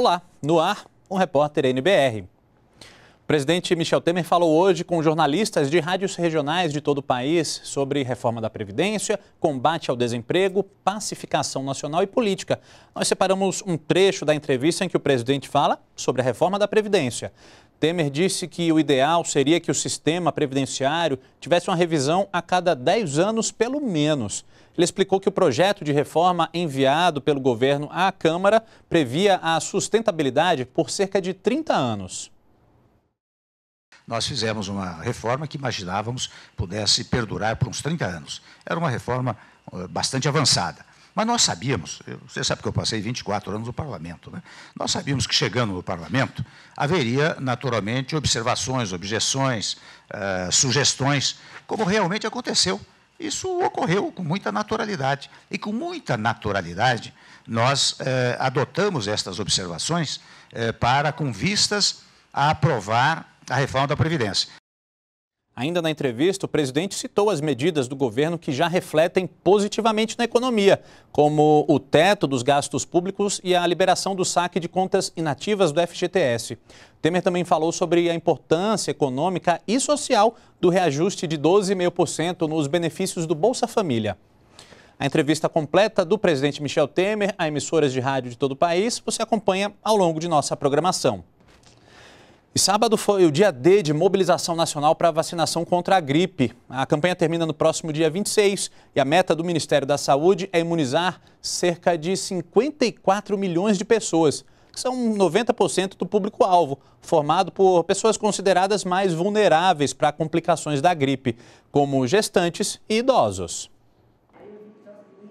Olá, no ar, um repórter NBR. O presidente Michel Temer falou hoje com jornalistas de rádios regionais de todo o país sobre reforma da Previdência, combate ao desemprego, pacificação nacional e política. Nós separamos um trecho da entrevista em que o presidente fala sobre a reforma da Previdência. Temer disse que o ideal seria que o sistema previdenciário tivesse uma revisão a cada 10 anos, pelo menos. Ele explicou que o projeto de reforma enviado pelo governo à Câmara previa a sustentabilidade por cerca de 30 anos nós fizemos uma reforma que imaginávamos pudesse perdurar por uns 30 anos. Era uma reforma eh, bastante avançada. Mas nós sabíamos, você sabe que eu passei 24 anos no parlamento, né? nós sabíamos que chegando no parlamento haveria naturalmente observações, objeções, eh, sugestões, como realmente aconteceu. Isso ocorreu com muita naturalidade. E com muita naturalidade nós eh, adotamos estas observações para, com vistas a aprovar a reforma da Previdência. Ainda na entrevista, o presidente citou as medidas do governo que já refletem positivamente na economia, como o teto dos gastos públicos e a liberação do saque de contas inativas do FGTS. Temer também falou sobre a importância econômica e social do reajuste de 12,5% nos benefícios do Bolsa Família. A entrevista completa do presidente Michel Temer a emissoras de rádio de todo o país você acompanha ao longo de nossa programação. E sábado foi o dia D de mobilização nacional para vacinação contra a gripe. A campanha termina no próximo dia 26 e a meta do Ministério da Saúde é imunizar cerca de 54 milhões de pessoas, que são 90% do público-alvo, formado por pessoas consideradas mais vulneráveis para complicações da gripe, como gestantes e idosos.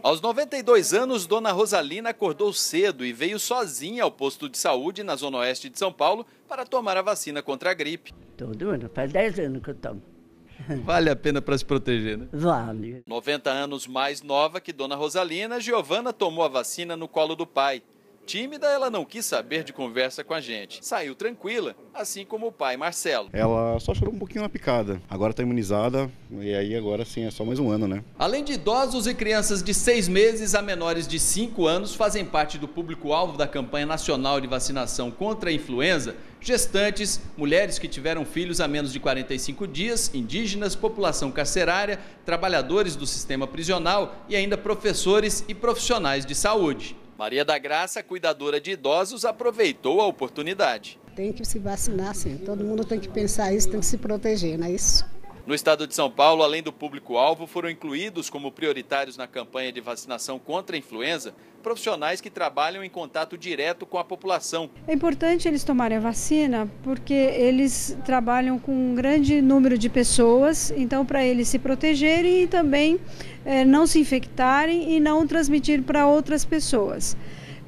Aos 92 anos, Dona Rosalina acordou cedo e veio sozinha ao posto de saúde na Zona Oeste de São Paulo para tomar a vacina contra a gripe. Todo ano, faz 10 anos que eu tomo. Vale a pena para se proteger, né? Vale. 90 anos mais nova que Dona Rosalina, Giovana tomou a vacina no colo do pai. Tímida, ela não quis saber de conversa com a gente. Saiu tranquila, assim como o pai Marcelo. Ela só chorou um pouquinho na picada. Agora está imunizada e aí agora sim é só mais um ano, né? Além de idosos e crianças de seis meses a menores de cinco anos fazem parte do público-alvo da campanha nacional de vacinação contra a influenza gestantes, mulheres que tiveram filhos a menos de 45 dias, indígenas, população carcerária, trabalhadores do sistema prisional e ainda professores e profissionais de saúde. Maria da Graça, cuidadora de idosos, aproveitou a oportunidade. Tem que se vacinar, sim. Todo mundo tem que pensar isso, tem que se proteger, não é isso? No estado de São Paulo, além do público-alvo, foram incluídos como prioritários na campanha de vacinação contra a influenza profissionais que trabalham em contato direto com a população. É importante eles tomarem a vacina porque eles trabalham com um grande número de pessoas, então para eles se protegerem e também eh, não se infectarem e não transmitir para outras pessoas.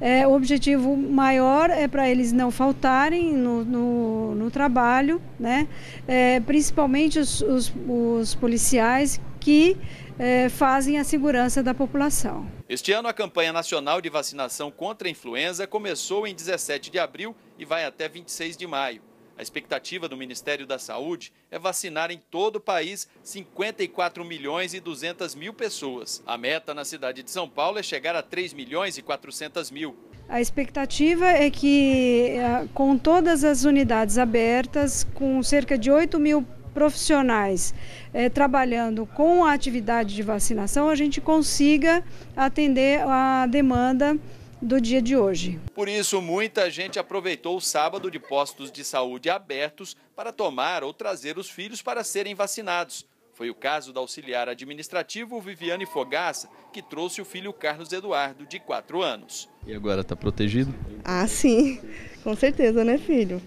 É, o objetivo maior é para eles não faltarem no, no, no trabalho, né? É, principalmente os, os, os policiais que é, fazem a segurança da população. Este ano, a campanha nacional de vacinação contra a influenza começou em 17 de abril e vai até 26 de maio. A expectativa do Ministério da Saúde é vacinar em todo o país 54 milhões e 200 mil pessoas. A meta na cidade de São Paulo é chegar a 3 milhões e 400 mil. A expectativa é que, eh, com todas as unidades abertas, com cerca de 8 mil profissionais eh, trabalhando com a atividade de vacinação, a gente consiga atender a demanda do dia de hoje. Por isso, muita gente aproveitou o sábado de postos de saúde abertos para tomar ou trazer os filhos para serem vacinados. Foi o caso da auxiliar administrativo Viviane Fogaça, que trouxe o filho Carlos Eduardo, de 4 anos. E agora está protegido? Ah, sim, com certeza, né, filho?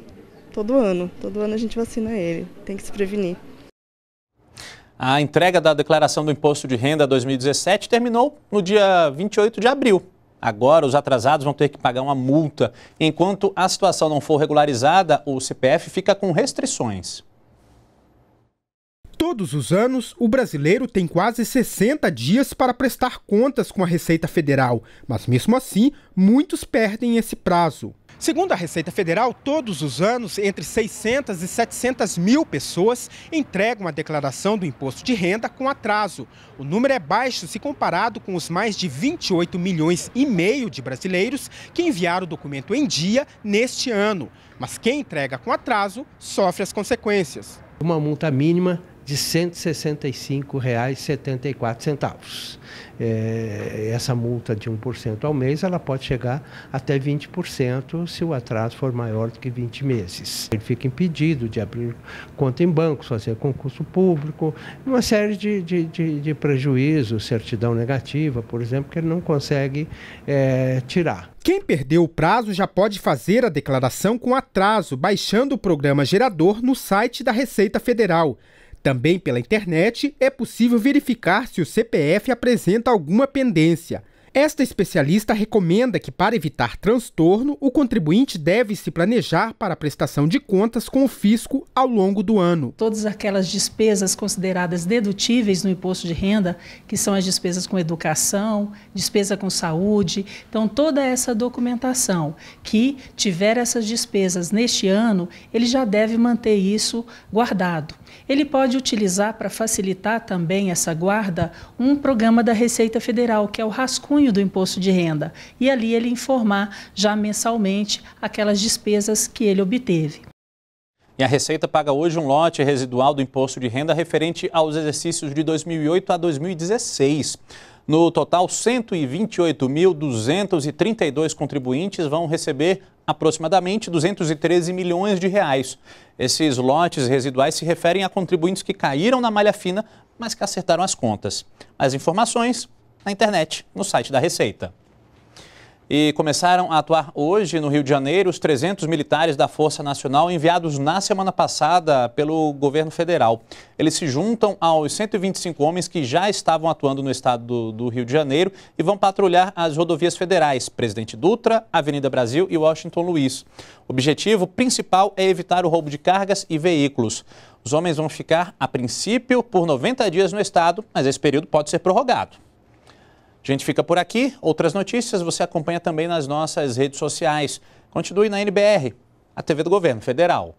Todo ano, todo ano a gente vacina ele, tem que se prevenir. A entrega da declaração do Imposto de Renda 2017 terminou no dia 28 de abril. Agora, os atrasados vão ter que pagar uma multa. Enquanto a situação não for regularizada, o CPF fica com restrições. Todos os anos, o brasileiro tem quase 60 dias para prestar contas com a Receita Federal, mas mesmo assim, muitos perdem esse prazo. Segundo a Receita Federal, todos os anos, entre 600 e 700 mil pessoas entregam a declaração do imposto de renda com atraso. O número é baixo se comparado com os mais de 28 milhões e meio de brasileiros que enviaram o documento em dia neste ano. Mas quem entrega com atraso sofre as consequências. Uma multa mínima de R$ 165,74. É, essa multa de 1% ao mês ela pode chegar até 20% se o atraso for maior do que 20 meses. Ele fica impedido de abrir conta em bancos, fazer concurso público, uma série de, de, de, de prejuízos, certidão negativa, por exemplo, que ele não consegue é, tirar. Quem perdeu o prazo já pode fazer a declaração com atraso, baixando o programa gerador no site da Receita Federal. Também pela internet é possível verificar se o CPF apresenta alguma pendência. Esta especialista recomenda que, para evitar transtorno, o contribuinte deve se planejar para a prestação de contas com o fisco ao longo do ano. Todas aquelas despesas consideradas dedutíveis no imposto de renda, que são as despesas com educação, despesa com saúde, então toda essa documentação que tiver essas despesas neste ano, ele já deve manter isso guardado. Ele pode utilizar para facilitar também essa guarda um programa da Receita Federal, que é o rascunho junho do imposto de renda e ali ele informar já mensalmente aquelas despesas que ele obteve. E a Receita paga hoje um lote residual do imposto de renda referente aos exercícios de 2008 a 2016. No total, 128.232 contribuintes vão receber aproximadamente 213 milhões de reais. Esses lotes residuais se referem a contribuintes que caíram na malha fina, mas que acertaram as contas. As informações na internet, no site da Receita. E começaram a atuar hoje no Rio de Janeiro os 300 militares da Força Nacional enviados na semana passada pelo governo federal. Eles se juntam aos 125 homens que já estavam atuando no estado do, do Rio de Janeiro e vão patrulhar as rodovias federais Presidente Dutra, Avenida Brasil e Washington Luiz. O objetivo principal é evitar o roubo de cargas e veículos. Os homens vão ficar, a princípio, por 90 dias no estado, mas esse período pode ser prorrogado. A gente fica por aqui. Outras notícias você acompanha também nas nossas redes sociais. Continue na NBR, a TV do Governo Federal.